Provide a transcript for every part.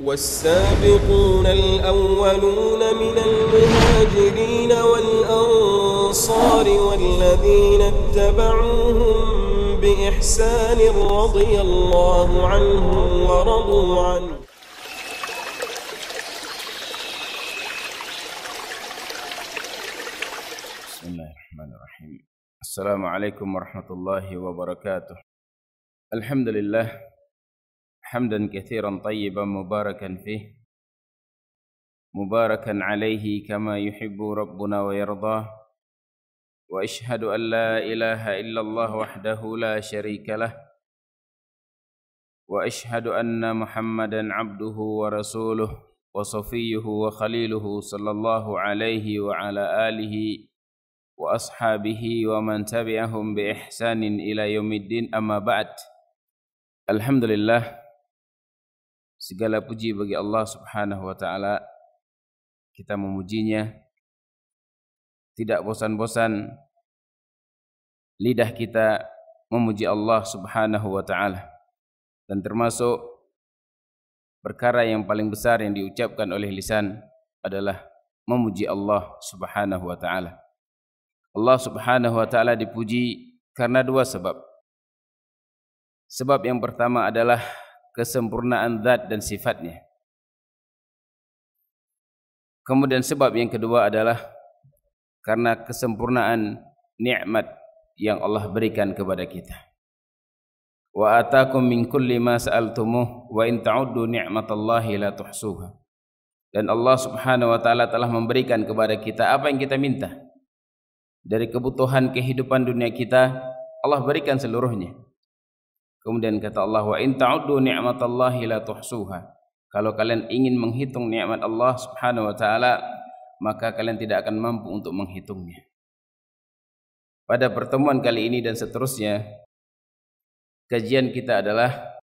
والسابقون الأولون من المهاجرين والأنصار والذين اتبعوهم بإحسان رضي الله عنهم ورضوا عنه بسم الله الرحمن الرحيم السلام عليكم ورحمة الله وبركاته الحمد لله حمدا كثيرا طيبا مباركا فيه مباركا عليه كما يحب ربنا ويرضاه واشهد ان لا اله الا الله وحده لا شريك له واشهد ان محمدا عبده ورسوله وصفيه وخليله صلى الله عليه وعلى اله واصحابه ومن تبعهم باحسان الى يوم الدين اما بعد الحمد لله Segala puji bagi Allah subhanahu wa ta'ala Kita memujinya Tidak bosan-bosan Lidah kita memuji Allah subhanahu wa ta'ala Dan termasuk Perkara yang paling besar yang diucapkan oleh lisan Adalah memuji Allah subhanahu wa ta'ala Allah subhanahu wa ta'ala dipuji Karena dua sebab Sebab yang pertama adalah kesempurnaan zat dan sifatnya. Kemudian sebab yang kedua adalah karena kesempurnaan nikmat yang Allah berikan kepada kita. Wa ataakum min kulli ma sa'altumuh wa in ta'uddu ni'matallahi la tuhsuha. Dan Allah Subhanahu wa taala telah memberikan kepada kita apa yang kita minta. Dari kebutuhan kehidupan dunia kita Allah berikan seluruhnya. Kemudian kata Allah wa in ta'uddu ni'matallahi la tuhsuha. Kalau kalian ingin menghitung nikmat Allah Subhanahu wa taala, maka kalian tidak akan mampu untuk menghitungnya. Pada pertemuan kali ini dan seterusnya, kajian kita adalah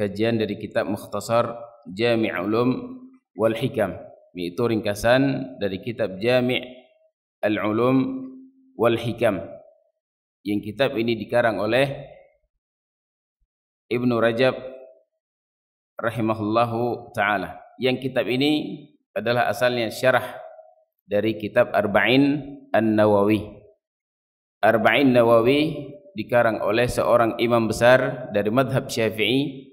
kajian dari kitab Mukhtasar Jami' Ulum wal Hikam, Itu ringkasan dari kitab Jami' al Ulum wal Hikam. Yang kitab ini dikarang oleh Ibnu Rajab rahimahullahu taala. Yang kitab ini adalah asalnya syarah dari kitab Arba'in An-Nawawi. Arba'in Nawawi dikarang oleh seorang imam besar dari madhab Syafi'i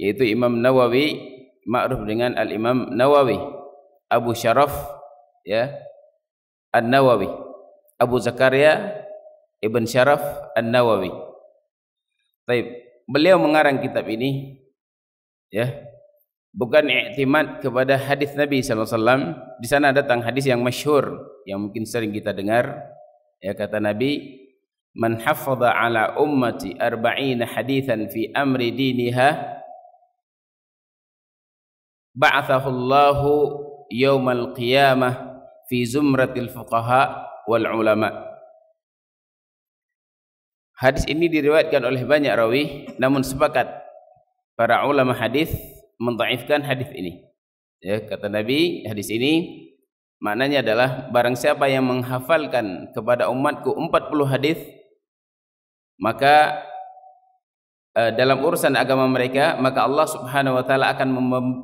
yaitu Imam Nawawi makruf dengan Al-Imam Nawawi Abu Syaraf ya An-Nawawi Abu Zakaria Ibn Syaraf An-Nawawi Baik beliau mengarang kitab ini ya bukan iktimat kepada hadis Nabi sallallahu alaihi wasallam di sana datang hadis yang masyhur yang mungkin sering kita dengar ya kata Nabi man hafadha ala ummati arba'ina hadithan fi amri diniha ba'athahu Allahu yawmal qiyamah fi zumratil fuqaha wal ulama' Hadis ini diriwayatkan oleh banyak rawi namun sepakat para ulama hadis mentaifkan hadis ini. Ya, kata Nabi, hadis ini maknanya adalah barang siapa yang menghafalkan kepada umatku 40 hadis maka eh, dalam urusan agama mereka maka Allah Subhanahu wa taala akan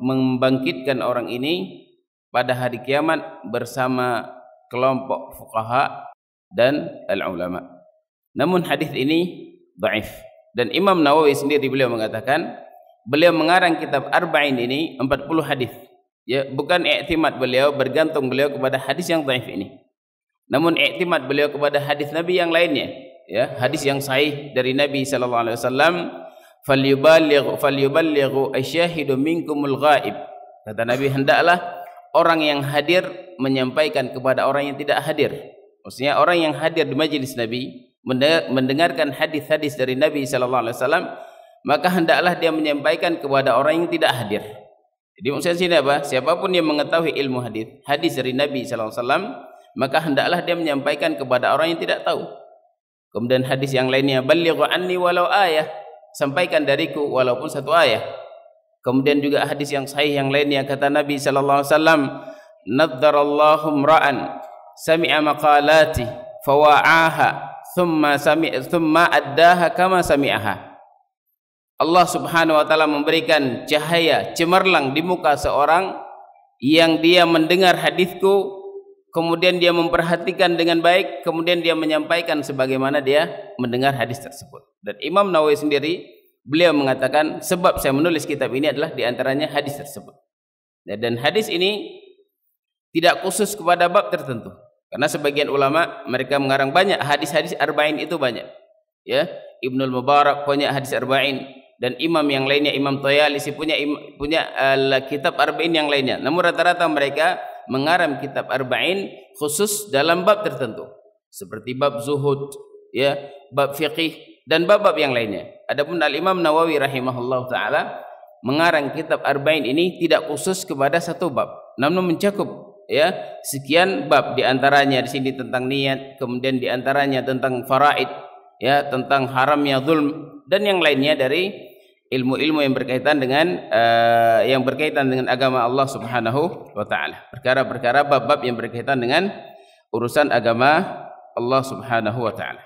membangkitkan orang ini pada hari kiamat bersama kelompok fuqaha dan al ulama. Namun hadis ini daif dan Imam Nawawi sendiri beliau mengatakan beliau mengarang kitab Arba'in ini 40 hadis. Ya, bukan i'timad beliau bergantung beliau kepada hadis yang daif ini. Namun i'timad beliau kepada hadis Nabi yang lainnya, ya, hadis yang sahih dari Nabi sallallahu alaihi wasallam falyuballigh falyuballigh asyhadu minkumul ghaib. Kata Nabi hendaklah orang yang hadir menyampaikan kepada orang yang tidak hadir. Maksudnya orang yang hadir di majlis Nabi mendengarkan hadis-hadis dari Nabi sallallahu alaihi wasallam maka hendaklah dia menyampaikan kepada orang yang tidak hadir. Jadi maksudnya sini apa? Siapapun yang mengetahui ilmu hadis, hadis dari Nabi sallallahu alaihi wasallam maka hendaklah dia menyampaikan kepada orang yang tidak tahu. Kemudian hadis yang lainnya balighu anni walau ayah, sampaikan dariku walaupun satu ayat. Kemudian juga hadis yang sahih yang lainnya kata Nabi sallallahu alaihi wasallam nadzarallahu ra'an sami'a maqalati fawa'aha thumma sami thumma addaha kama sami'aha Allah Subhanahu wa taala memberikan cahaya cemerlang di muka seorang yang dia mendengar hadisku kemudian dia memperhatikan dengan baik kemudian dia menyampaikan sebagaimana dia mendengar hadis tersebut dan Imam Nawawi sendiri beliau mengatakan sebab saya menulis kitab ini adalah di antaranya hadis tersebut dan hadis ini tidak khusus kepada bab tertentu Karena sebagian ulama mereka mengarang banyak hadis-hadis arba'in itu banyak. Ya, Ibnu Mubarak punya hadis arba'in dan imam yang lainnya Imam Thayalisi punya punya uh, kitab arba'in yang lainnya. Namun rata-rata mereka mengarang kitab arba'in khusus dalam bab tertentu seperti bab zuhud, ya, bab fiqih dan bab-bab yang lainnya. Adapun Al-Imam Nawawi rahimahullah taala mengarang kitab arba'in ini tidak khusus kepada satu bab, namun mencakup ya sekian bab di antaranya di sini tentang niat kemudian di antaranya tentang faraid ya tentang haramnya zulm dan yang lainnya dari ilmu-ilmu yang berkaitan dengan uh, yang berkaitan dengan agama Allah Subhanahu wa taala perkara-perkara bab-bab yang berkaitan dengan urusan agama Allah Subhanahu wa taala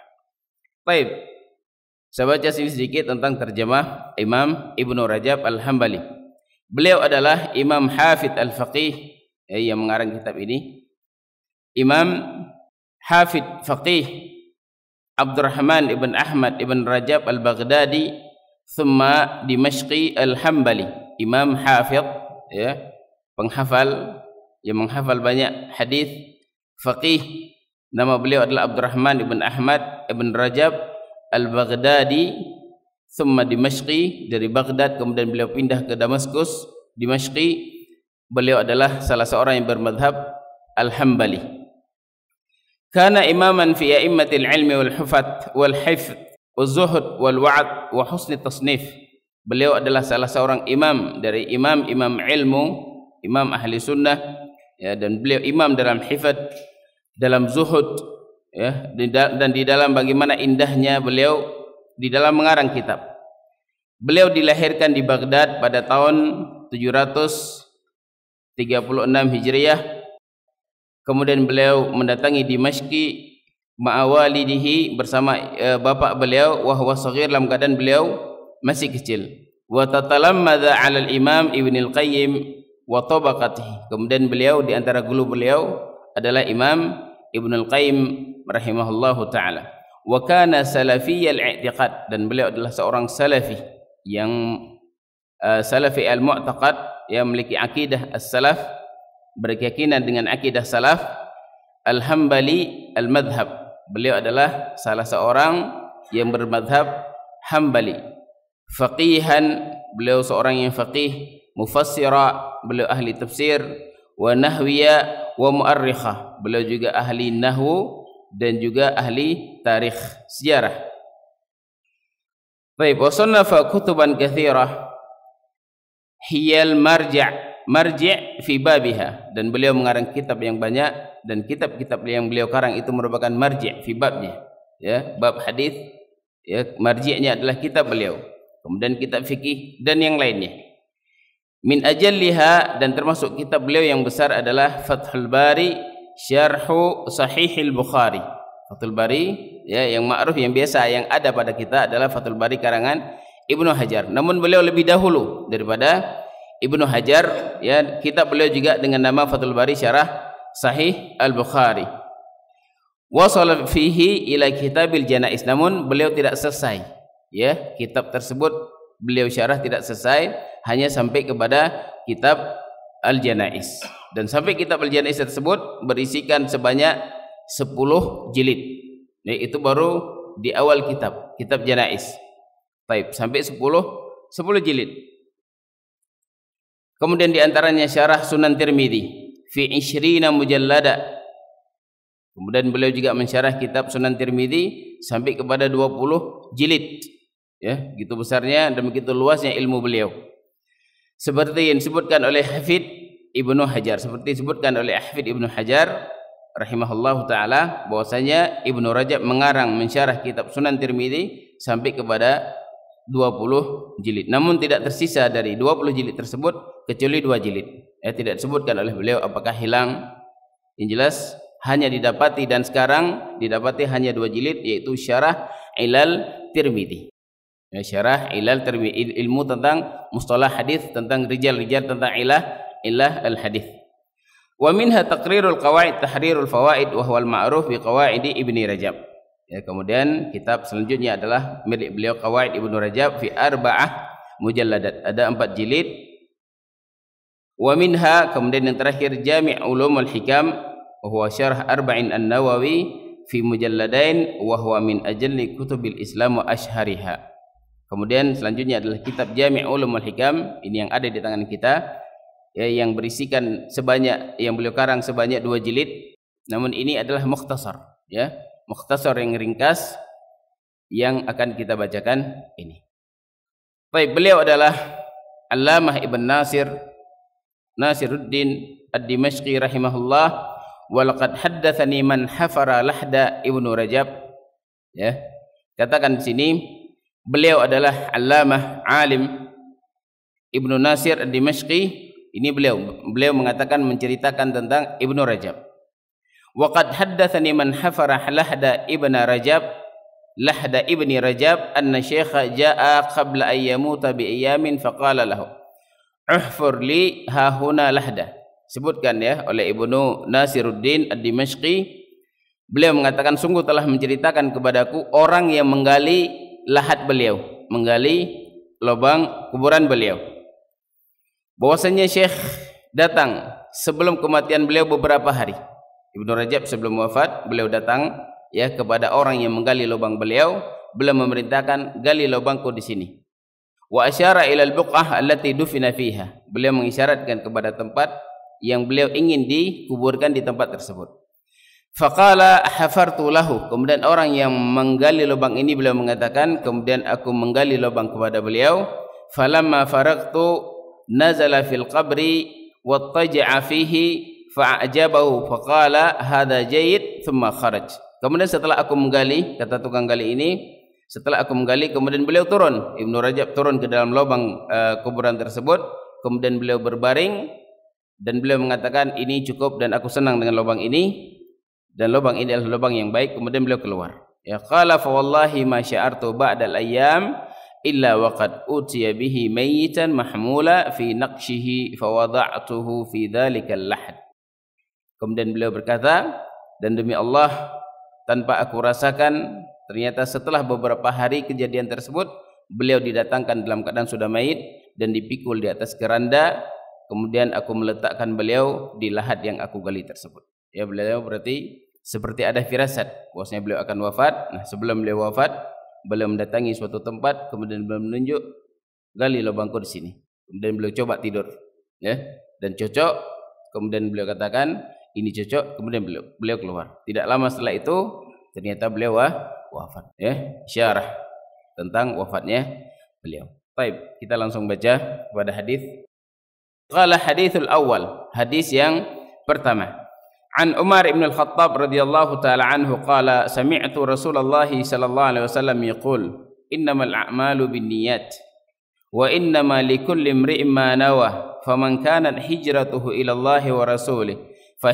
baik saya baca sedikit tentang terjemah Imam Ibnu Rajab Al-Hambali beliau adalah Imam Hafidh Al-Faqih ya, yang mengarang kitab ini Imam Hafid Faqih Abdurrahman ibn Ahmad ibn Rajab al-Baghdadi thumma Dimashqi al-Hambali Imam Hafid ya, penghafal yang menghafal banyak hadis Faqih nama beliau adalah Abdurrahman ibn Ahmad ibn Rajab al-Baghdadi thumma Dimashqi dari Baghdad kemudian beliau pindah ke Damaskus di Dimashqi beliau adalah salah seorang yang bermadhab Al-Hambali. Kana imaman fi a'immatil ilmi wal hufat wal hifz wal zuhud wal waad wa husni tasnif. Beliau adalah salah seorang imam dari imam-imam ilmu, imam ahli sunnah ya, dan beliau imam dalam hifat, dalam zuhud ya, dan di dalam bagaimana indahnya beliau di dalam mengarang kitab. Beliau dilahirkan di Baghdad pada tahun 700 36 Hijriah kemudian beliau mendatangi di Dimashqi ma'awalidihi bersama uh, e, bapa beliau wahwa saghir dalam keadaan beliau masih kecil wa tatalam 'ala al-imam ibn al-qayyim wa tabaqatihi kemudian beliau di antara guru beliau adalah Imam Ibn al-Qayyim rahimahullahu taala wa kana al i'tiqad dan beliau adalah seorang salafi yang uh, salafi al-mu'taqad yang memiliki akidah as-salaf berkeyakinan dengan akidah salaf al-hambali al-madhab beliau adalah salah seorang yang bermadhab hambali faqihan beliau seorang yang faqih mufassira beliau ahli tafsir wa nahwiya wa muarrikha beliau juga ahli nahwu dan juga ahli tarikh sejarah Baik, wa sunnafa kutuban kathirah hiyal marja' marji' fi babiha dan beliau mengarang kitab yang banyak dan kitab-kitab yang beliau karang itu merupakan marji' fi babnya ya bab hadis ya marji'nya adalah kitab beliau kemudian kitab fikih dan yang lainnya min ajalliha dan termasuk kitab beliau yang besar adalah Fathul Bari Syarhu Sahihil Bukhari Fathul Bari ya yang ma'ruf yang biasa yang ada pada kita adalah Fathul Bari karangan Ibnu Hajar. Namun beliau lebih dahulu daripada Ibnu Hajar. Ya, kitab beliau juga dengan nama Fathul Bari Syarah Sahih Al-Bukhari. Wasala fihi ila kitabil janais. Namun beliau tidak selesai. Ya, kitab tersebut beliau syarah tidak selesai. Hanya sampai kepada kitab Al-Janais. Dan sampai kitab Al-Janais tersebut berisikan sebanyak 10 jilid. Ya, itu baru di awal kitab. Kitab Janaiz. Baik, sampai sepuluh, sepuluh jilid. Kemudian di antaranya syarah Sunan Tirmizi fi 20 mujallada. Kemudian beliau juga mensyarah kitab Sunan Tirmizi sampai kepada dua puluh jilid. Ya, gitu besarnya dan begitu luasnya ilmu beliau. Seperti yang disebutkan oleh Hafidh Ibnu Hajar, seperti disebutkan oleh Hafidh Ibnu Hajar rahimahullah taala bahwasanya Ibnu Rajab mengarang mensyarah kitab Sunan Tirmizi sampai kepada 20 jilid. Namun tidak tersisa dari 20 jilid tersebut kecuali 2 jilid. Ya, tidak disebutkan oleh beliau apakah hilang. Yang jelas hanya didapati dan sekarang didapati hanya 2 jilid yaitu Syarah Ilal Tirmizi. Ya, syarah Ilal Tirmizi ilmu tentang mustalah hadis tentang rijal-rijal tentang ilah ilah al-hadis. Wa minha taqrirul qawaid tahrirul fawaid wa huwa al-ma'ruf bi qawaidi Ibnu Rajab. Ya, kemudian kitab selanjutnya adalah milik beliau kawaid Ibnu Rajab fi Arba'ah Mujalladat. Ada empat jilid. Wa minha kemudian yang terakhir Jami' Ulumul Hikam wa syarah Arba'in An-Nawawi fi Mujalladain wa huwa min ajalli kutubil Islam wa ashhariha. Kemudian selanjutnya adalah kitab Jami' Ulumul Hikam ini yang ada di tangan kita ya, yang berisikan sebanyak yang beliau karang sebanyak dua jilid namun ini adalah mukhtasar ya mukhtasar yang ringkas yang akan kita bacakan ini. Baik, beliau adalah Allamah Ibn Nasir Nasiruddin Ad-Dimashqi rahimahullah walaqad haddatsani man hafara lahda Ibnu Rajab ya. Katakan di sini beliau adalah Allamah Alim Ibn Nasir Ad-Dimashqi ini beliau beliau mengatakan menceritakan tentang Ibn Rajab. وقد حدثني من حفر لحد ابن رجب لحد ابن رجب أن شيخ جاء قبل bi ayamin بأيام فقال له احفر لي ها هنا لحدة sebutkan ya oleh Ibnu Nasiruddin Ad-Dimashqi beliau mengatakan sungguh telah menceritakan kepadaku orang yang menggali lahat beliau menggali lubang kuburan beliau bahwasanya Syekh datang sebelum kematian beliau beberapa hari Ibnu Rajab sebelum wafat beliau datang ya kepada orang yang menggali lubang beliau beliau memerintahkan gali lubangku di sini wa asyara ila al-buqah allati dufina fiha beliau mengisyaratkan kepada tempat yang beliau ingin dikuburkan di tempat tersebut faqala hafartu lahu kemudian orang yang menggali lubang ini beliau mengatakan kemudian aku menggali lubang kepada beliau falamma faraqtu nazala fil qabri wattaja'a fihi fa'ajabahu faqala hadha jayyid thumma kharaj kemudian setelah aku menggali kata tukang gali ini setelah aku menggali kemudian beliau turun Ibnu Rajab turun ke dalam lubang uh, kuburan tersebut kemudian beliau berbaring dan beliau mengatakan ini cukup dan aku senang dengan lubang ini dan lubang ini adalah lubang yang baik kemudian beliau keluar ya qala fa wallahi ma sya'artu ba'dal ayyam illa waqad utiya bihi mayitan mahmula fi naqshihi fa wada'tuhu fi dhalikal lahd Kemudian beliau berkata, dan demi Allah, tanpa aku rasakan, ternyata setelah beberapa hari kejadian tersebut, beliau didatangkan dalam keadaan sudah mait dan dipikul di atas keranda. Kemudian aku meletakkan beliau di lahat yang aku gali tersebut. Ya beliau berarti seperti ada firasat, bahwasanya beliau akan wafat. Nah, sebelum beliau wafat, beliau mendatangi suatu tempat, kemudian beliau menunjuk gali lubangku di sini. Kemudian beliau coba tidur, ya, dan cocok. Kemudian beliau katakan, ini cocok kemudian beliau, beliau keluar tidak lama setelah itu ternyata beliau wa, ah, wafat ya syarah tentang wafatnya beliau baik kita langsung baca pada hadis qala hadisul awal hadis yang pertama an umar ibn al khattab radhiyallahu taala anhu qala sami'tu rasulullah sallallahu alaihi wasallam yaqul innamal a'malu binniyat wa innamal likulli imri'in ma nawa faman kanat hijratuhu ila allahi wa rasulihi wa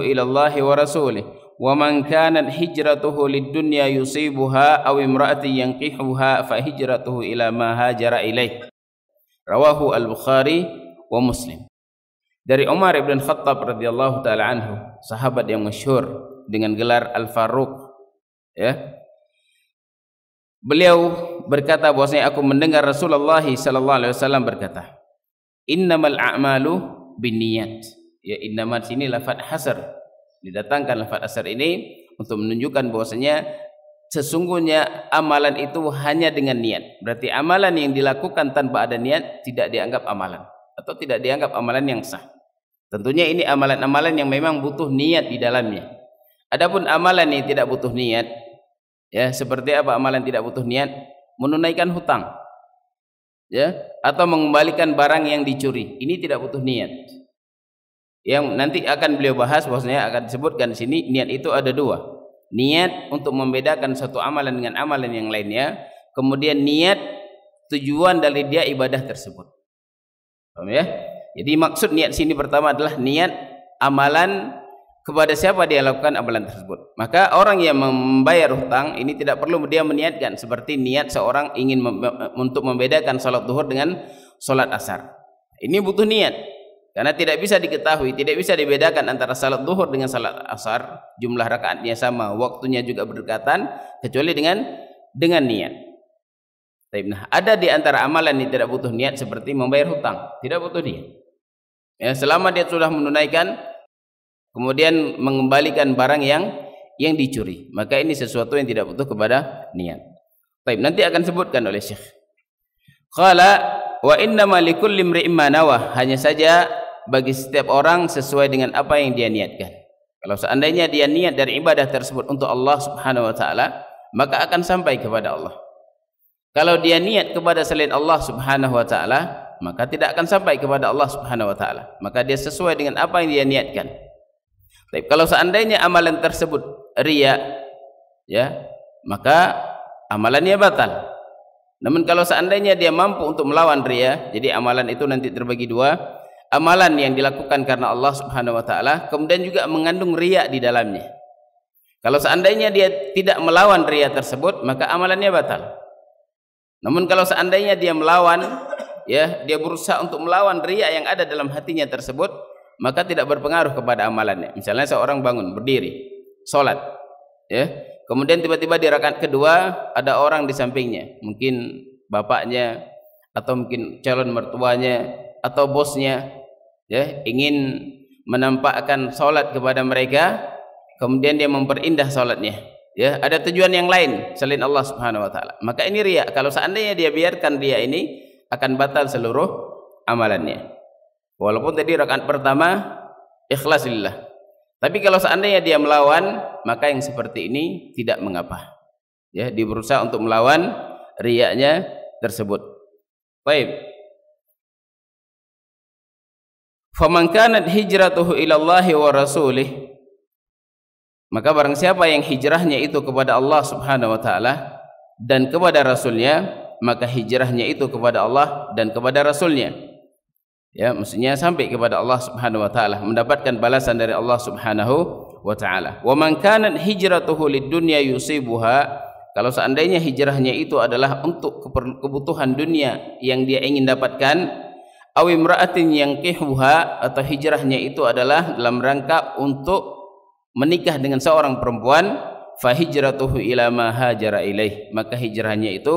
إلى الله ورسوله ومن كانت هجرته للدنيا يصيبها أو امرأة ينقحها فهجرته إلى ilaih. Rawahu al Bukhari wa Muslim. dari Umar bin Khattab radhiyallahu taala anhu sahabat yang masyhur dengan gelar Al Faruq ya beliau berkata bahwasanya aku mendengar Rasulullah sallallahu alaihi wasallam berkata innamal a'malu binniyat ya innamat sini lafad hasr didatangkan lafad hasr ini untuk menunjukkan bahwasanya sesungguhnya amalan itu hanya dengan niat berarti amalan yang dilakukan tanpa ada niat tidak dianggap amalan atau tidak dianggap amalan yang sah tentunya ini amalan-amalan yang memang butuh niat di dalamnya adapun amalan yang tidak butuh niat ya seperti apa amalan tidak butuh niat menunaikan hutang ya atau mengembalikan barang yang dicuri ini tidak butuh niat yang nanti akan beliau bahas bahwasanya akan disebutkan di sini niat itu ada dua niat untuk membedakan satu amalan dengan amalan yang lainnya kemudian niat tujuan dari dia ibadah tersebut paham ya jadi maksud niat sini pertama adalah niat amalan kepada siapa dia lakukan amalan tersebut maka orang yang membayar hutang ini tidak perlu dia meniatkan seperti niat seorang ingin mem untuk membedakan salat duhur dengan salat asar ini butuh niat Karena tidak bisa diketahui, tidak bisa dibedakan antara salat duhur dengan salat asar. Jumlah rakaatnya sama, waktunya juga berdekatan, kecuali dengan dengan niat. Tapi nah, ada di antara amalan ini tidak butuh niat seperti membayar hutang, tidak butuh niat. Ya, selama dia sudah menunaikan, kemudian mengembalikan barang yang yang dicuri, maka ini sesuatu yang tidak butuh kepada niat. Tapi nanti akan sebutkan oleh Syekh. Qala wa inna malikul limri'in manawah hanya saja bagi setiap orang sesuai dengan apa yang dia niatkan. Kalau seandainya dia niat dari ibadah tersebut untuk Allah Subhanahu wa taala, maka akan sampai kepada Allah. Kalau dia niat kepada selain Allah Subhanahu wa taala, maka tidak akan sampai kepada Allah Subhanahu wa taala. Maka dia sesuai dengan apa yang dia niatkan. Tapi kalau seandainya amalan tersebut riya, ya, maka amalannya batal. Namun kalau seandainya dia mampu untuk melawan riya, jadi amalan itu nanti terbagi dua, amalan yang dilakukan karena Allah Subhanahu wa taala kemudian juga mengandung riya di dalamnya. Kalau seandainya dia tidak melawan riya tersebut, maka amalannya batal. Namun kalau seandainya dia melawan ya, dia berusaha untuk melawan riya yang ada dalam hatinya tersebut, maka tidak berpengaruh kepada amalannya. Misalnya seorang bangun berdiri salat ya. Kemudian tiba-tiba di rakaat kedua ada orang di sampingnya, mungkin bapaknya atau mungkin calon mertuanya atau bosnya ya, ingin menampakkan solat kepada mereka, kemudian dia memperindah solatnya. Ya, ada tujuan yang lain selain Allah Subhanahu Wa Taala. Maka ini riak. Kalau seandainya dia biarkan dia ini akan batal seluruh amalannya. Walaupun tadi rakaat pertama ikhlasilah. Tapi kalau seandainya dia melawan, maka yang seperti ini tidak mengapa. Ya, dia berusaha untuk melawan riaknya tersebut. Baik. Faman kanat hijratuhu ila Allahi wa rasulih Maka barang siapa yang hijrahnya itu kepada Allah subhanahu wa ta'ala Dan kepada rasulnya Maka hijrahnya itu kepada Allah dan kepada rasulnya Ya, maksudnya sampai kepada Allah subhanahu wa ta'ala Mendapatkan balasan dari Allah subhanahu wa ta'ala Wa man kanat hijratuhu lid dunya yusibuha kalau seandainya hijrahnya itu adalah untuk kebutuhan dunia yang dia ingin dapatkan, awi mraatin yang kihuha atau hijrahnya itu adalah dalam rangka untuk menikah dengan seorang perempuan fa hijratuhu ila hajara ilaih maka hijrahnya itu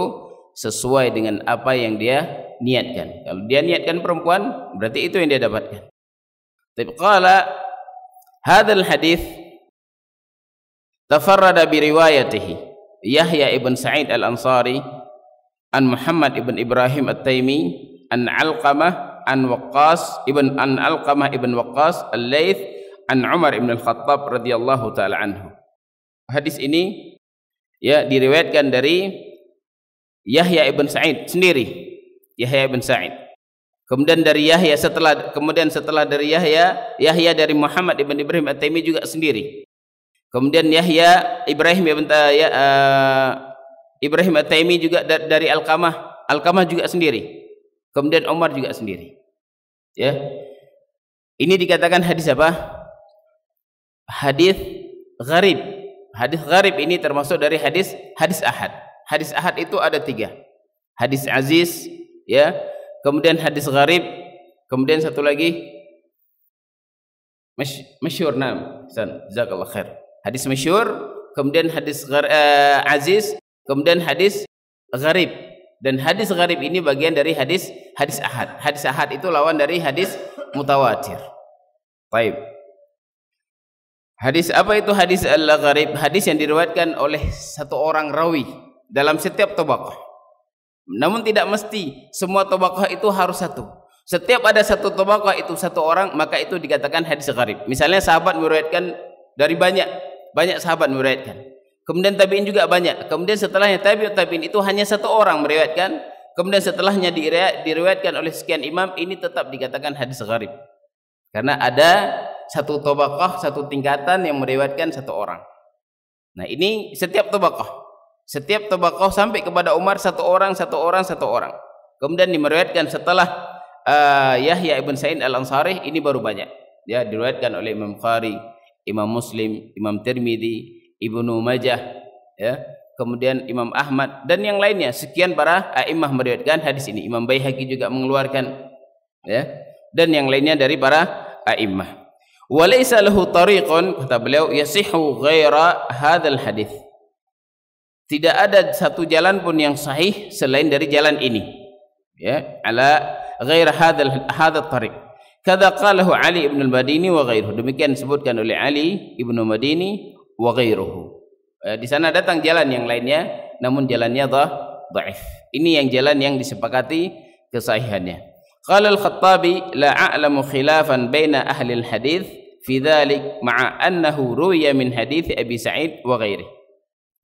sesuai dengan apa yang dia niatkan kalau dia niatkan perempuan berarti itu yang dia dapatkan tapi qala hadzal hadis tafarrada bi riwayatihi Yahya ibn Sa'id al-Ansari an Muhammad ibn Ibrahim al taimi an Alqamah an Waqqas ibn an Alqamah ibn Waqqas al-Layth an Umar ibn al-Khattab radhiyallahu taala anhu. Hadis ini ya diriwayatkan dari Yahya ibn Sa'id sendiri. Yahya ibn Sa'id. Kemudian dari Yahya setelah kemudian setelah dari Yahya, Yahya dari Muhammad ibn Ibrahim At-Taimi juga sendiri. Kemudian Yahya Ibrahim ibn uh, Ibrahim At-Taimi juga dari Alqamah, Alqamah juga sendiri. Kemudian Umar juga sendiri. Ya. Ini dikatakan hadis apa? Hadis gharib. Hadis gharib ini termasuk dari hadis hadis ahad. Hadis ahad itu ada tiga. Hadis aziz, ya. Kemudian hadis gharib. Kemudian satu lagi masyhur nam. San, jazakallah khair. Hadis masyhur, kemudian hadis uh, aziz, kemudian hadis gharib. dan hadis gharib ini bagian dari hadis hadis ahad hadis ahad itu lawan dari hadis mutawatir baik hadis apa itu hadis al-gharib hadis yang diriwayatkan oleh satu orang rawi dalam setiap tabaqah namun tidak mesti semua tabaqah itu harus satu setiap ada satu tabaqah itu satu orang maka itu dikatakan hadis gharib misalnya sahabat meriwayatkan dari banyak banyak sahabat meriwayatkan Kemudian tabi'in juga banyak. Kemudian setelahnya tabi'ut tabi'in itu hanya satu orang meriwayatkan. Kemudian setelahnya diriwayatkan oleh sekian imam ini tetap dikatakan hadis gharib. Karena ada satu tabaqah, satu tingkatan yang meriwayatkan satu orang. Nah, ini setiap tabaqah. Setiap tabaqah sampai kepada Umar satu orang, satu orang, satu orang. Kemudian dimeriwayatkan setelah uh, Yahya ibn Sa'id Al-Ansari ini baru banyak. Ya, diriwayatkan oleh Imam Bukhari, Imam Muslim, Imam Tirmizi, Ibnu Majah ya kemudian Imam Ahmad dan yang lainnya sekian para a'immah meriwayatkan hadis ini Imam Baihaqi juga mengeluarkan ya dan yang lainnya dari para a'immah walaisa lahu tariqun kata beliau yasihu ghaira hadzal hadis tidak ada satu jalan pun yang sahih selain dari jalan ini ya ala ghaira hadzal hadzal tariq kada qalahu ali ibn al-madini wa ghairuh demikian disebutkan oleh ali ibn madini wa ghairuhu. Eh, di sana datang jalan yang lainnya namun jalannya dhaif. Ini yang jalan yang disepakati kesahihannya. Qala al-Khattabi la a'lamu khilafan baina ahli al-hadith fi dhalik ma'a annahu ruya min hadith Abi Sa'id wa ghairi.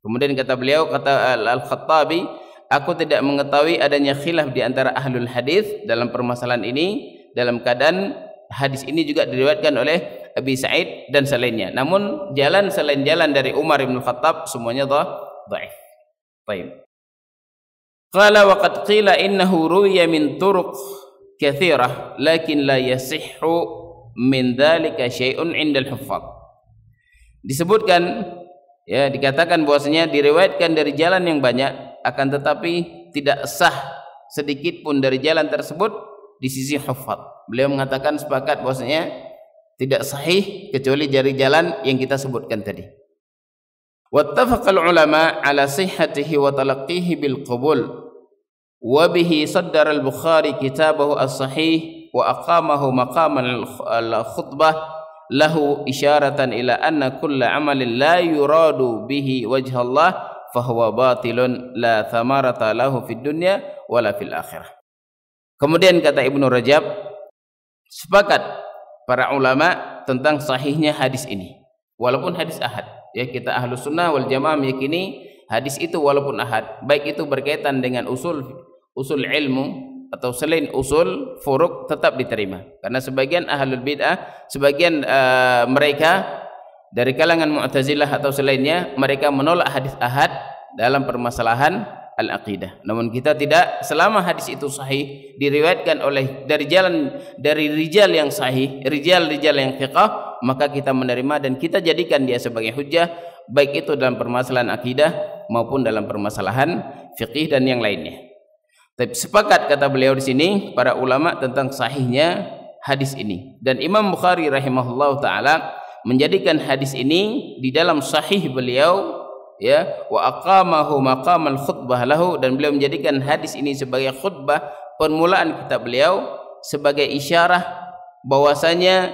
Kemudian kata beliau kata al-Khattabi aku tidak mengetahui adanya khilaf di antara ahli al hadith dalam permasalahan ini dalam keadaan hadis ini juga diriwayatkan oleh Abi Sa'id dan selainnya. Namun jalan selain jalan dari Umar bin Khattab semuanya dhaif. Baik. Qala wa qad qila innahu ruwiya min turuq kathirah, lakin la yasihhu min dhalika syai'un 'inda al-huffaz. Disebutkan ya dikatakan bahwasanya diriwayatkan dari jalan yang banyak akan tetapi tidak sah sedikit pun dari jalan tersebut di sisi huffaz. Beliau mengatakan sepakat bahwasanya tidak sahih kecuali jari jalan yang kita sebutkan tadi. Wattafaqal ulama ala sihhatihi wa talaqqihi bil qabul wa bihi saddara al-Bukhari kitabahu as-sahih wa aqamahu maqaman al-khutbah lahu isyaratan ila anna kull amal la yuradu bihi wajh Allah fa huwa batilun la thamarata lahu fid dunya wala fil akhirah. Kemudian kata Ibnu Rajab sepakat para ulama tentang sahihnya hadis ini walaupun hadis ahad ya kita ahlu sunnah wal jamaah meyakini hadis itu walaupun ahad baik itu berkaitan dengan usul usul ilmu atau selain usul furuk tetap diterima karena sebagian ahlul bid'ah sebagian uh, mereka dari kalangan mu'tazilah atau selainnya mereka menolak hadis ahad dalam permasalahan al-aqidah. Namun kita tidak selama hadis itu sahih diriwayatkan oleh dari jalan dari rijal yang sahih, rijal-rijal yang fiqah, maka kita menerima dan kita jadikan dia sebagai hujjah baik itu dalam permasalahan akidah maupun dalam permasalahan fikih dan yang lainnya. Tapi sepakat kata beliau di sini para ulama tentang sahihnya hadis ini dan Imam Bukhari rahimahullah taala menjadikan hadis ini di dalam sahih beliau ya wa aqamahu maqaman khutbah lahu dan beliau menjadikan hadis ini sebagai khutbah permulaan kita beliau sebagai isyarah bahwasanya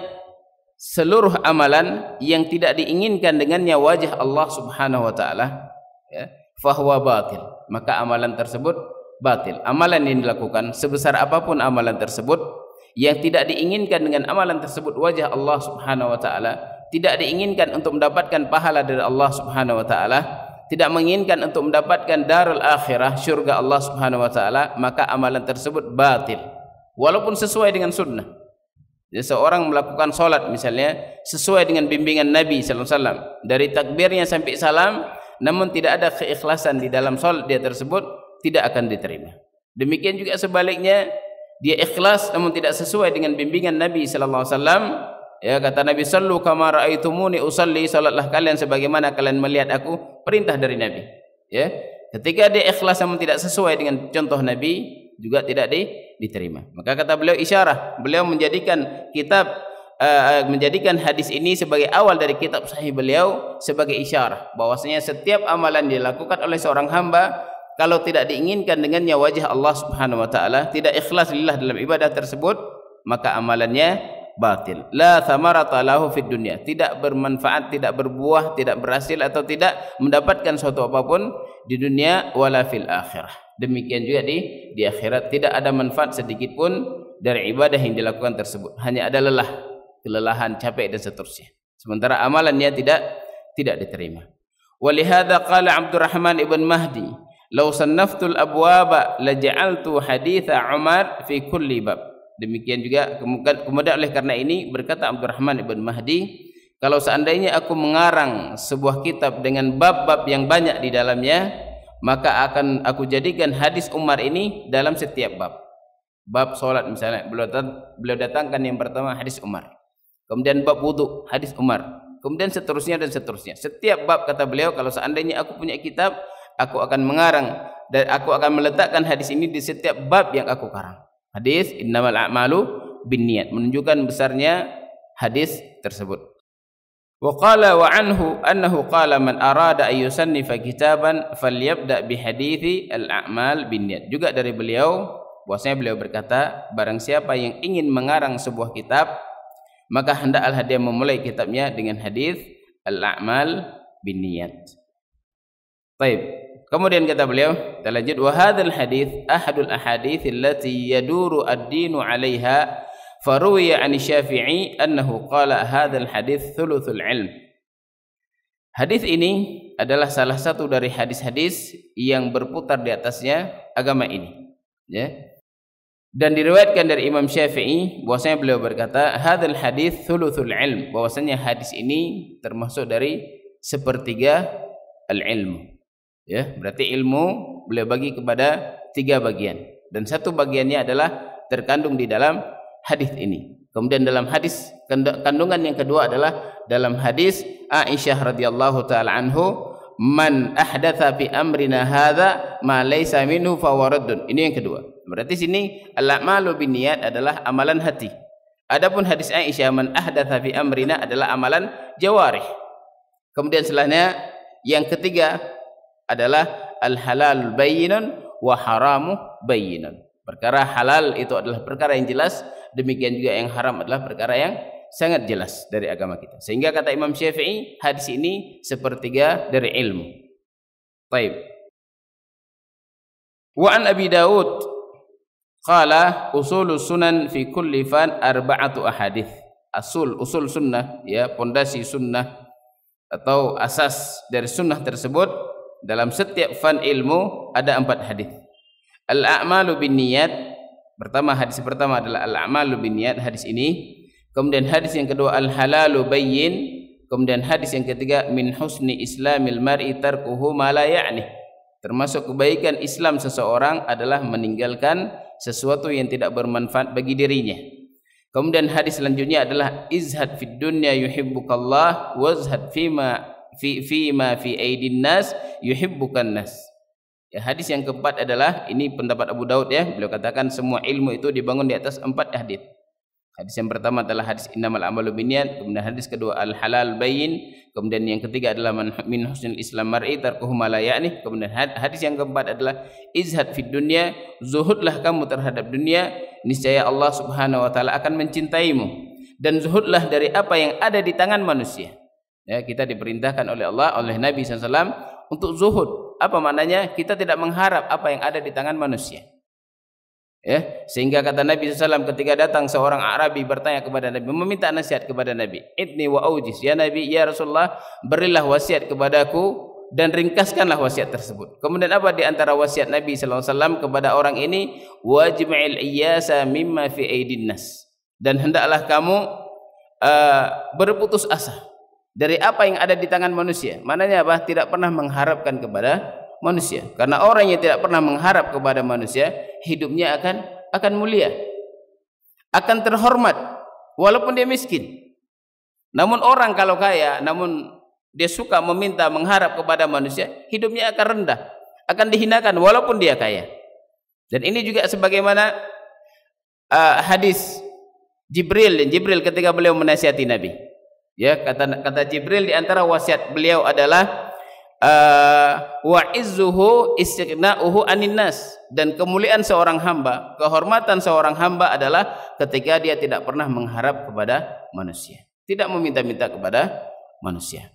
seluruh amalan yang tidak diinginkan dengannya wajah Allah Subhanahu wa taala ya fahuwa batil maka amalan tersebut batil amalan yang dilakukan sebesar apapun amalan tersebut yang tidak diinginkan dengan amalan tersebut wajah Allah Subhanahu wa taala tidak diinginkan untuk mendapatkan pahala dari Allah Subhanahu wa taala, tidak menginginkan untuk mendapatkan darul akhirah, syurga Allah Subhanahu wa taala, maka amalan tersebut batil. Walaupun sesuai dengan sunnah. Jadi seorang melakukan salat misalnya sesuai dengan bimbingan Nabi sallallahu alaihi wasallam, dari takbirnya sampai salam, namun tidak ada keikhlasan di dalam salat dia tersebut, tidak akan diterima. Demikian juga sebaliknya, dia ikhlas namun tidak sesuai dengan bimbingan Nabi sallallahu alaihi wasallam, Ya kata Nabi sallu kama raaitumuni usalli salatlah kalian sebagaimana kalian melihat aku perintah dari Nabi. Ya. Ketika dia ikhlas yang tidak sesuai dengan contoh Nabi juga tidak di, diterima. Maka kata beliau isyarah, beliau menjadikan kitab uh, menjadikan hadis ini sebagai awal dari kitab sahih beliau sebagai isyarah bahwasanya setiap amalan dilakukan oleh seorang hamba kalau tidak diinginkan dengannya wajah Allah Subhanahu wa taala, tidak ikhlas lillah dalam ibadah tersebut, maka amalannya batil la thamarata lahu fid dunya tidak bermanfaat tidak berbuah tidak berhasil atau tidak mendapatkan sesuatu apapun di dunia wala fil akhirah demikian juga di di akhirat tidak ada manfaat sedikit pun dari ibadah yang dilakukan tersebut hanya ada lelah kelelahan capek dan seterusnya sementara amalannya tidak tidak diterima walihada qala abdurrahman ibn mahdi law sannaftul abwaba laja'altu haditha umar fi kulli bab Demikian juga kemudian, kemudian oleh karena ini berkata Abdul Rahman Ibn Mahdi, kalau seandainya aku mengarang sebuah kitab dengan bab-bab yang banyak di dalamnya, maka akan aku jadikan hadis Umar ini dalam setiap bab. Bab solat misalnya, beliau, dat beliau datangkan yang pertama hadis Umar. Kemudian bab wudhu, hadis Umar. Kemudian seterusnya dan seterusnya. Setiap bab kata beliau, kalau seandainya aku punya kitab, aku akan mengarang dan aku akan meletakkan hadis ini di setiap bab yang aku karang. Hadis innamal a'malu binniat menunjukkan besarnya hadis tersebut. Wa qala wa anhu annahu qala man arada ay yusannifa kitaban falyabda bi hadithi al-a'mal binniat. Juga dari beliau bahwasanya beliau berkata barang siapa yang ingin mengarang sebuah kitab maka hendak al-hadiyah memulai kitabnya dengan hadis al-a'mal binniat. Baik. Kemudian kata beliau, kita lanjut wa hadzal hadis ahadul ahadits allati yaduru ad-dinu 'alayha faruwiya 'an Syafi'i annahu qala hadzal hadis thuluthul 'ilm. Hadis ini adalah salah satu dari hadis-hadis yang berputar di atasnya agama ini. Ya. Dan diriwayatkan dari Imam Syafi'i bahwasanya beliau berkata, hadzal hadis thuluthul 'ilm, bahwasanya hadis ini termasuk dari sepertiga al ilm Ya, berarti ilmu boleh bagi kepada tiga bagian dan satu bagiannya adalah terkandung di dalam hadis ini. Kemudian dalam hadis kandungan yang kedua adalah dalam hadis Aisyah radhiyallahu taala anhu man ahdatha fi amrina hadza ma laysa minhu fawaraddun. Ini yang kedua. Berarti sini al-a'malu niat adalah amalan hati. Adapun hadis Aisyah man ahdatha fi amrina adalah amalan jawarih. Kemudian selanjutnya yang ketiga adalah al-halal bayinun wa haramu bayinun. Perkara halal itu adalah perkara yang jelas, demikian juga yang haram adalah perkara yang sangat jelas dari agama kita. Sehingga kata Imam Syafi'i, hadis ini sepertiga dari ilmu. Taib. Wa an Abi Daud qala usul sunan fi kulli fan arba'atu ahadith. Asul usul sunnah ya, pondasi sunnah atau asas dari sunnah tersebut dalam setiap fan ilmu ada empat hadis. Al-a'malu bin niyat. Pertama hadis pertama adalah al-a'malu bin niyat hadis ini. Kemudian hadis yang kedua al-halalu bayyin. Kemudian hadis yang ketiga min husni islamil mar'i tarkuhu ma la ya'ni. Termasuk kebaikan Islam seseorang adalah meninggalkan sesuatu yang tidak bermanfaat bagi dirinya. Kemudian hadis selanjutnya adalah izhad fid dunya yuhibbukallah wazhad fima fi fi ma fi aidin nas yuhibbukan nas. Ya, hadis yang keempat adalah ini pendapat Abu Daud ya, beliau katakan semua ilmu itu dibangun di atas empat hadis. Hadis yang pertama adalah hadis innamal amalu binniat, kemudian hadis kedua al halal bayyin, kemudian yang ketiga adalah man min husnul islam mar'i tarkuhu ma yani, kemudian hadis yang keempat adalah izhad fid dunya, zuhudlah kamu terhadap dunia, niscaya Allah Subhanahu wa taala akan mencintaimu dan zuhudlah dari apa yang ada di tangan manusia. Ya, kita diperintahkan oleh Allah, oleh Nabi SAW untuk zuhud. Apa maknanya? Kita tidak mengharap apa yang ada di tangan manusia. Ya, sehingga kata Nabi SAW ketika datang seorang Arabi bertanya kepada Nabi, meminta nasihat kepada Nabi. Idni wa aujis. Ya Nabi, ya Rasulullah, berilah wasiat kepadaku dan ringkaskanlah wasiat tersebut. Kemudian apa di antara wasiat Nabi SAW kepada orang ini? Wajma'il iyasa mimma fi aidinnas. Dan hendaklah kamu uh, berputus asa dari apa yang ada di tangan manusia. Maknanya apa? Tidak pernah mengharapkan kepada manusia. Karena orang yang tidak pernah mengharap kepada manusia, hidupnya akan akan mulia. Akan terhormat walaupun dia miskin. Namun orang kalau kaya, namun dia suka meminta mengharap kepada manusia, hidupnya akan rendah, akan dihinakan walaupun dia kaya. Dan ini juga sebagaimana uh, hadis Jibril, Jibril ketika beliau menasihati Nabi. Ya, kata kata Jibril diantara wasiat beliau adalah uh, wa izzuhu uhu aninas dan kemuliaan seorang hamba, kehormatan seorang hamba adalah ketika dia tidak pernah mengharap kepada manusia, tidak meminta-minta kepada manusia.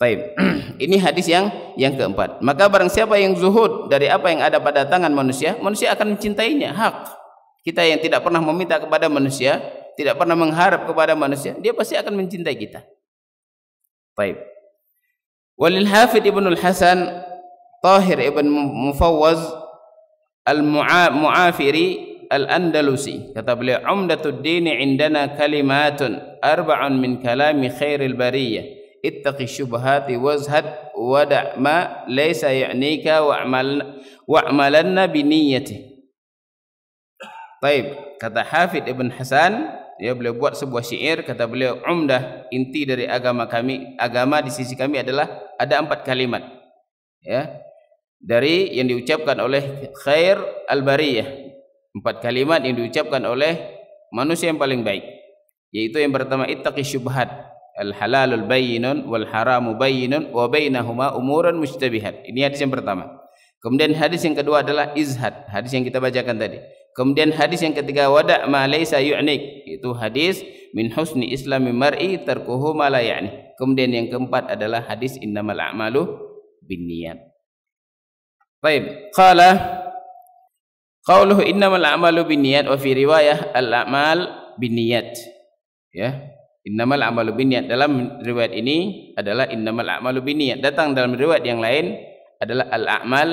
Baik. Ini hadis yang yang keempat. Maka barang siapa yang zuhud dari apa yang ada pada tangan manusia, manusia akan mencintainya. Hak. Kita yang tidak pernah meminta kepada manusia, tidak pernah mengharap kepada manusia, dia pasti akan mencintai kita. Baik. Walil Hafidz Ibnu Al-Hasan Tahir Ibn Mufawwaz Al-Mu'afiri Al-Andalusi kata beliau umdatud din indana kalimatun arba'un min kalami khairil bariyah ittaqi syubhati wazhad wada' ma laysa ya'nika wa'mal wa'malanna bi niyyati Baik kata Hafid Ibn Hasan dia boleh buat sebuah syair kata beliau umdah inti dari agama kami agama di sisi kami adalah ada empat kalimat ya dari yang diucapkan oleh khair al-bariyah empat kalimat yang diucapkan oleh manusia yang paling baik yaitu yang pertama ittaqi syubhat al-halalul bayyinun wal haramu bayyinun wa bainahuma umuran mustabihat ini hadis yang pertama kemudian hadis yang kedua adalah izhad hadis yang kita bacakan tadi Kemudian hadis yang ketiga wada' ma laisa yu'nik itu hadis min husni islami mar'i tarkuhu ma la ya'ni. Kemudian yang keempat adalah hadis innamal a'malu binniyat. Baik, qala qauluhu innamal a'malu binniyat wa fi riwayah al a'mal binniyat. Ya. Innamal a'malu binniyat dalam riwayat ini adalah innamal a'malu binniyat. Datang dalam riwayat yang lain adalah al a'mal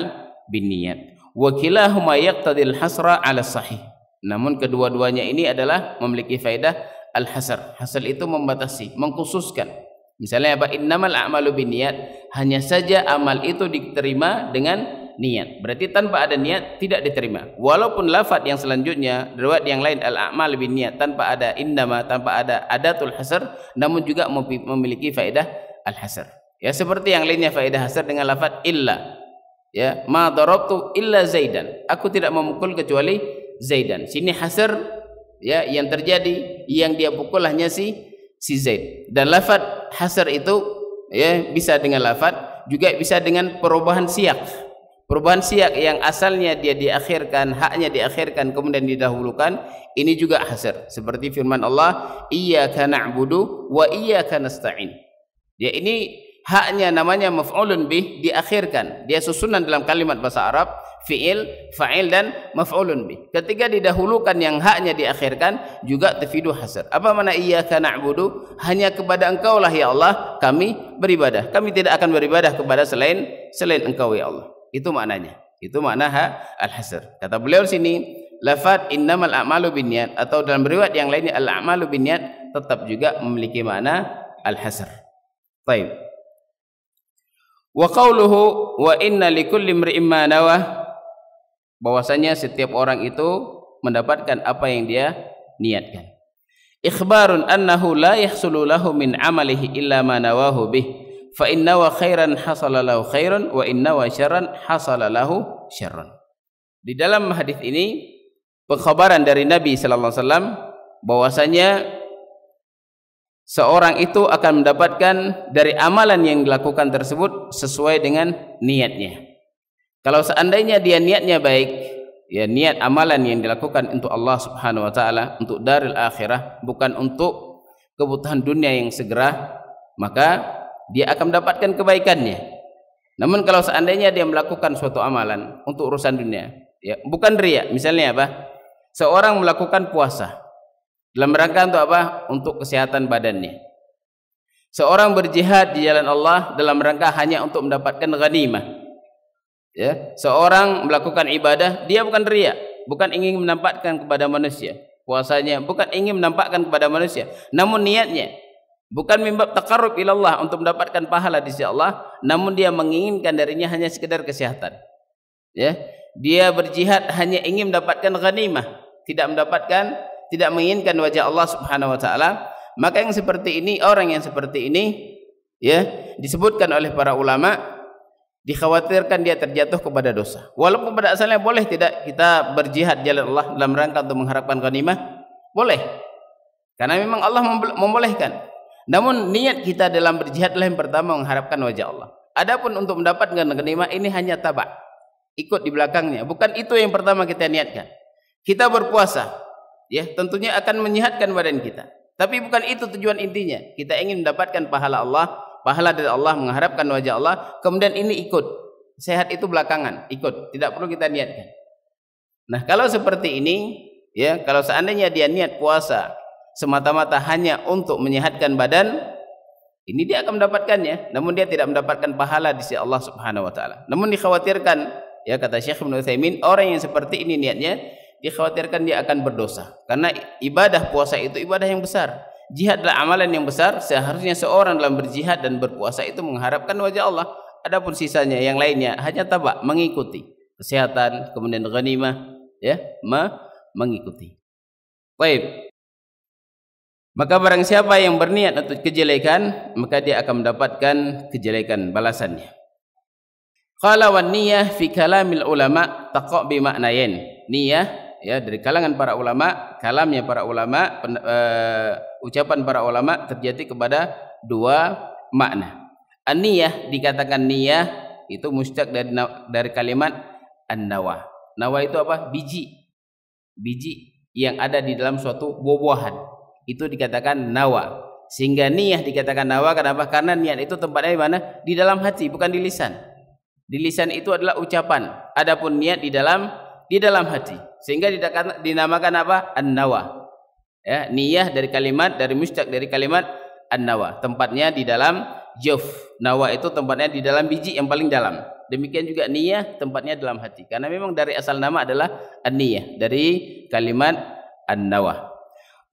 binniyat wa kilahuma yaqtadil hasra ala sahih namun kedua-duanya ini adalah memiliki faedah al hasr hasr itu membatasi mengkhususkan misalnya apa innamal a'malu binniyat hanya saja amal itu diterima dengan niat berarti tanpa ada niat tidak diterima walaupun lafaz yang selanjutnya riwayat yang lain al a'mal binniyat tanpa ada innama tanpa ada adatul hasr namun juga memiliki faedah al hasr ya seperti yang lainnya faedah hasr dengan lafaz illa ya ma darabtu illa zaidan aku tidak memukul kecuali zaidan sini hasr ya yang terjadi yang dia pukul hanya si si zaid dan lafaz hasr itu ya bisa dengan lafaz juga bisa dengan perubahan siak. perubahan siak yang asalnya dia diakhirkan haknya diakhirkan kemudian didahulukan ini juga hasr seperti firman Allah iyyaka na'budu wa iyyaka nasta'in ya ini haknya namanya maf'ulun bih diakhirkan dia susunan dalam kalimat bahasa Arab fi'il, fa'il dan maf'ulun bih ketika didahulukan yang haknya diakhirkan juga tafidu hasr apa makna iyyaka na'budu hanya kepada engkau lah ya Allah kami beribadah kami tidak akan beribadah kepada selain selain engkau ya Allah itu maknanya itu makna ha al-hasr kata beliau sini lafaz innamal a'malu binniat atau dalam riwayat yang lainnya al-a'malu binniat tetap juga memiliki makna al-hasr baik Wa qawluhu wa inna li kulli mri'in ma nawah bahwasanya setiap orang itu mendapatkan apa yang dia niatkan. Ikhbarun annahu la yahsulu lahu min amalihi illa ma nawahu bih. Fa inna wa khairan hasala lahu khairan wa inna wa syarran hasala lahu syarran. Di dalam hadis ini pengkhabaran dari Nabi sallallahu alaihi wasallam seorang itu akan mendapatkan dari amalan yang dilakukan tersebut sesuai dengan niatnya. Kalau seandainya dia niatnya baik, ya niat amalan yang dilakukan untuk Allah Subhanahu wa taala untuk daril akhirah bukan untuk kebutuhan dunia yang segera, maka dia akan mendapatkan kebaikannya. Namun kalau seandainya dia melakukan suatu amalan untuk urusan dunia, ya bukan riya, misalnya apa? Seorang melakukan puasa, dalam rangka untuk apa? Untuk kesehatan badannya. Seorang berjihad di jalan Allah dalam rangka hanya untuk mendapatkan ghanimah. Ya, seorang melakukan ibadah, dia bukan riya, bukan ingin menampakkan kepada manusia puasanya, bukan ingin menampakkan kepada manusia, namun niatnya bukan mimbab taqarrub ila Allah untuk mendapatkan pahala di sisi Allah, namun dia menginginkan darinya hanya sekedar kesehatan. Ya, dia berjihad hanya ingin mendapatkan ghanimah, tidak mendapatkan tidak menginginkan wajah Allah Subhanahu wa taala maka yang seperti ini orang yang seperti ini ya disebutkan oleh para ulama dikhawatirkan dia terjatuh kepada dosa walaupun pada asalnya boleh tidak kita berjihad jalan Allah dalam rangka untuk mengharapkan ghanimah boleh karena memang Allah membolehkan namun niat kita dalam berjihad lah yang pertama mengharapkan wajah Allah adapun untuk mendapatkan ghanimah ini hanya tabak ikut di belakangnya bukan itu yang pertama kita niatkan kita berpuasa ya tentunya akan menyehatkan badan kita tapi bukan itu tujuan intinya kita ingin mendapatkan pahala Allah pahala dari Allah mengharapkan wajah Allah kemudian ini ikut sehat itu belakangan ikut tidak perlu kita niatkan nah kalau seperti ini ya kalau seandainya dia niat puasa semata-mata hanya untuk menyehatkan badan ini dia akan mendapatkannya namun dia tidak mendapatkan pahala di sisi Allah Subhanahu wa taala namun dikhawatirkan ya kata Syekh Ibnu Utsaimin orang yang seperti ini niatnya dikhawatirkan dia akan berdosa. Karena ibadah puasa itu ibadah yang besar. Jihad adalah amalan yang besar. Seharusnya seorang dalam berjihad dan berpuasa itu mengharapkan wajah Allah. Adapun sisanya yang lainnya hanya tabak mengikuti kesehatan kemudian ghanimah ya me mengikuti. Baik. Maka barang siapa yang berniat untuk kejelekan, maka dia akan mendapatkan kejelekan balasannya. Qala wan niyyah fi kalamil ulama taqa bi maknayen. Niyyah ya dari kalangan para ulama, kalamnya para ulama, pen, e, ucapan para ulama terjadi kepada dua makna. An-niyah dikatakan niyah itu mustaq dari dari kalimat an-nawa. Nawa itu apa? Biji. Biji yang ada di dalam suatu buah-buahan. Itu dikatakan nawa. Sehingga niyah dikatakan nawa kenapa? Karena niat itu tempatnya di mana? Di dalam hati, bukan di lisan. Di lisan itu adalah ucapan. Adapun niat di dalam di dalam hati sehingga dinamakan apa an-nawa ya niyah dari kalimat dari mustaq dari kalimat an-nawa tempatnya di dalam juf nawa itu tempatnya di dalam biji yang paling dalam demikian juga niyah tempatnya dalam hati karena memang dari asal nama adalah an-niyah dari kalimat an-nawa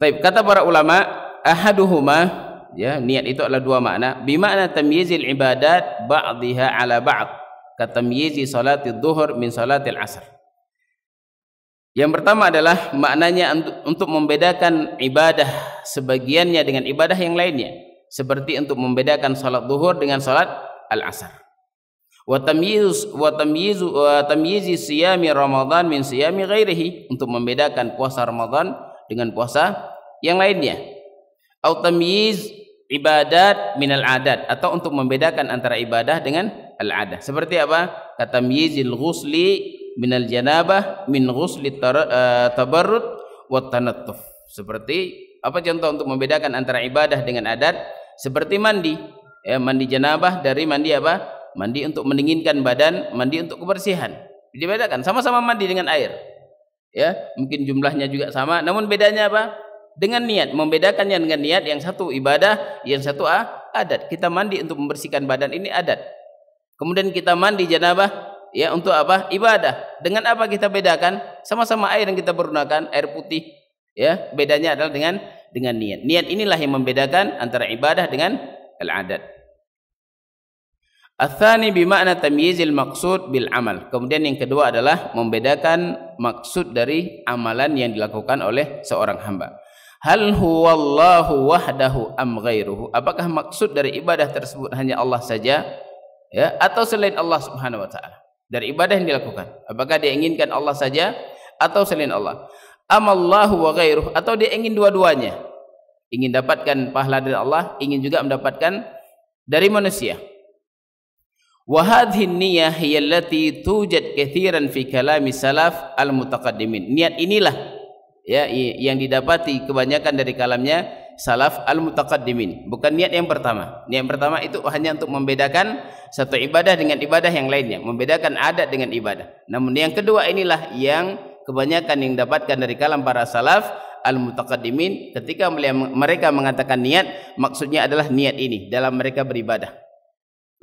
baik kata para ulama ahaduhuma ya niat itu adalah dua makna bi makna tamyizil ibadat ba'dihha ala ba'd katamyizi salatidh-dhuhr min salatil 'ashr yang pertama adalah maknanya untuk membedakan ibadah sebagiannya dengan ibadah yang lainnya. Seperti untuk membedakan salat duhur dengan salat al-asar. وَتَمْيِزِ سِيَامِ ramadan min سِيَامِ غَيْرِهِ Untuk membedakan puasa Ramadan dengan puasa yang lainnya. أَوْ تَمْيِزِ ibadat min al-adat atau untuk membedakan antara ibadah dengan al-adat seperti apa kata miyizil ghusli minal janabah min ghusli eh, tabarrud wat tanattuf seperti apa contoh untuk membedakan antara ibadah dengan adat seperti mandi ya, mandi janabah dari mandi apa mandi untuk mendinginkan badan mandi untuk kebersihan dibedakan sama-sama mandi dengan air ya mungkin jumlahnya juga sama namun bedanya apa dengan niat membedakannya dengan niat yang satu ibadah yang satu ah, adat kita mandi untuk membersihkan badan ini adat kemudian kita mandi janabah ya untuk apa? Ibadah. Dengan apa kita bedakan? Sama-sama air yang kita gunakan, air putih. Ya, bedanya adalah dengan dengan niat. Niat inilah yang membedakan antara ibadah dengan al-adat. Athani bimakna tamyizil maksud bil amal. Kemudian yang kedua adalah membedakan maksud dari amalan yang dilakukan oleh seorang hamba. Hal allahu wahdahu am ghairuhu? Apakah maksud dari ibadah tersebut hanya Allah saja? Ya, atau selain Allah Subhanahu wa taala? dari ibadah yang dilakukan. Apakah dia inginkan Allah saja atau selain Allah? Amallahu wa ghairuh atau dia ingin dua-duanya? Ingin dapatkan pahala dari Allah, ingin juga mendapatkan dari manusia. Wa hadhihi niyyah hiya allati tujad katsiran fi kalami salaf al-mutaqaddimin. Niat inilah ya yang didapati kebanyakan dari kalamnya salaf al-mutaqaddimin. Bukan niat yang pertama. Niat yang pertama itu hanya untuk membedakan satu ibadah dengan ibadah yang lainnya. Membedakan adat dengan ibadah. Namun yang kedua inilah yang kebanyakan yang dapatkan dari kalam para salaf al-mutaqaddimin. Ketika mereka mengatakan niat, maksudnya adalah niat ini dalam mereka beribadah.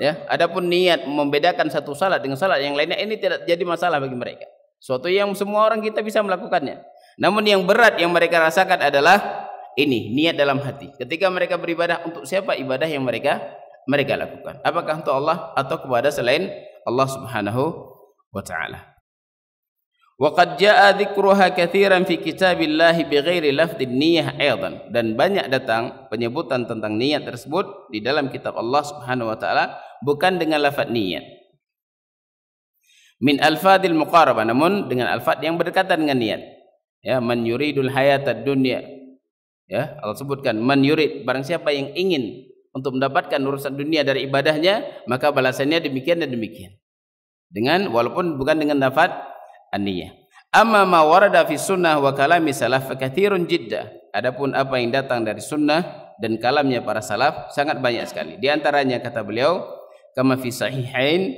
Ya, adapun niat membedakan satu salat dengan salat yang lainnya ini tidak jadi masalah bagi mereka. Suatu yang semua orang kita bisa melakukannya. Namun yang berat yang mereka rasakan adalah ini niat dalam hati ketika mereka beribadah untuk siapa ibadah yang mereka mereka lakukan apakah untuk Allah atau kepada selain Allah Subhanahu wa taala wa qad jaa dzikruha katsiran fi kitabillahi bighairi lafdhin niyyah aidan dan banyak datang penyebutan tentang niat tersebut di dalam kitab Allah Subhanahu wa taala bukan dengan lafaz niat min alfadil muqarabah namun dengan alfaz yang berdekatan dengan niat ya man yuridul hayatad dunya Ya, Allah sebutkan man yurid barang siapa yang ingin untuk mendapatkan urusan dunia dari ibadahnya, maka balasannya demikian dan demikian. Dengan walaupun bukan dengan nafat aniyah. Amma ma warada fi sunnah wa kalami salaf fakathirun jidda. Adapun apa yang datang dari sunnah dan kalamnya para salaf sangat banyak sekali. Di antaranya kata beliau, kama fi sahihain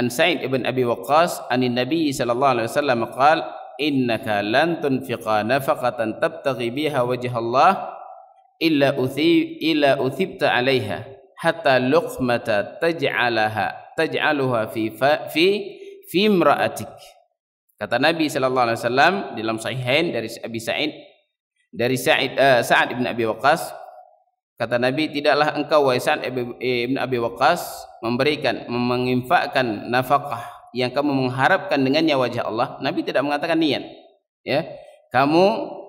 an Sa'id ibn Abi Waqqas an Nabi sallallahu alaihi wasallam qala innaka lan tunfiqa nafaqatan tabtaghi biha wajh Allah illa uthi illa uthibta 'alayha hatta luqmata taj'alaha taj'alaha fi fa, fi fi imra'atik kata nabi sallallahu alaihi wasallam dalam sahihain dari abi sa'id dari sa'id uh, sa'ad ibn abi waqas kata nabi tidaklah engkau wa sa'ad ibn abi waqas memberikan menginfakkan nafkah yang kamu mengharapkan dengannya wajah Allah, Nabi tidak mengatakan niat. Ya. Kamu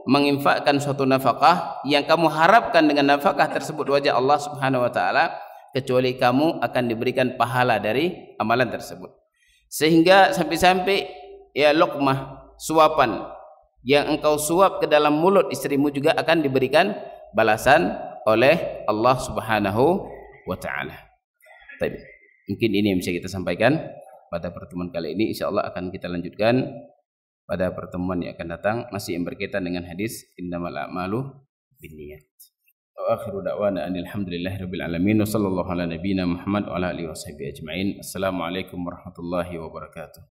menginfakkan suatu nafkah yang kamu harapkan dengan nafkah tersebut wajah Allah Subhanahu wa taala kecuali kamu akan diberikan pahala dari amalan tersebut. Sehingga sampai-sampai ya lokmah suapan yang engkau suap ke dalam mulut istrimu juga akan diberikan balasan oleh Allah Subhanahu wa taala. Baik. Mungkin ini yang bisa kita sampaikan pada pertemuan kali ini insyaallah akan kita lanjutkan pada pertemuan yang akan datang masih yang berkaitan dengan hadis innamal a'malu binniyat. Wa akhiru da'wana alhamdulillahirabbil alamin wa sallallahu ala nabiyyina Muhammad wa ala alihi washabbihi ajmain. Assalamualaikum warahmatullahi wabarakatuh.